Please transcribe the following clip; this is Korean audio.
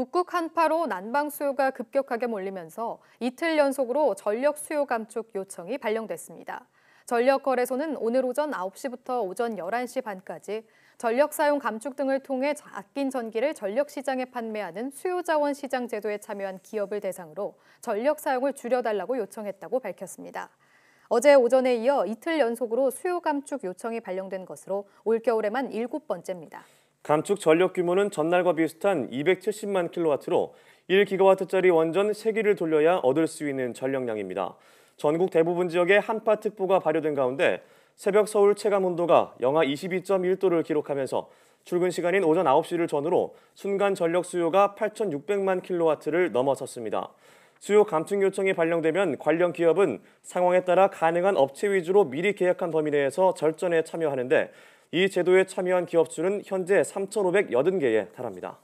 북극 한파로 난방 수요가 급격하게 몰리면서 이틀 연속으로 전력 수요 감축 요청이 발령됐습니다. 전력거래소는 오늘 오전 9시부터 오전 11시 반까지 전력 사용 감축 등을 통해 아낀 전기를 전력시장에 판매하는 수요자원 시장 제도에 참여한 기업을 대상으로 전력 사용을 줄여달라고 요청했다고 밝혔습니다. 어제 오전에 이어 이틀 연속으로 수요 감축 요청이 발령된 것으로 올겨울에만 일 번째입니다. 감축 전력 규모는 전날과 비슷한 270만 킬로와트로 1기가와트짜리 원전 3기를 돌려야 얻을 수 있는 전력량입니다. 전국 대부분 지역에 한파특보가 발효된 가운데 새벽 서울 체감 온도가 영하 22.1도를 기록하면서 출근 시간인 오전 9시를 전후로 순간 전력 수요가 8,600만 킬로와트를 넘어섰습니다. 수요 감축 요청이 발령되면 관련 기업은 상황에 따라 가능한 업체 위주로 미리 계약한 범위 내에서 절전에 참여하는데 이 제도에 참여한 기업수는 현재 3,580개에 달합니다.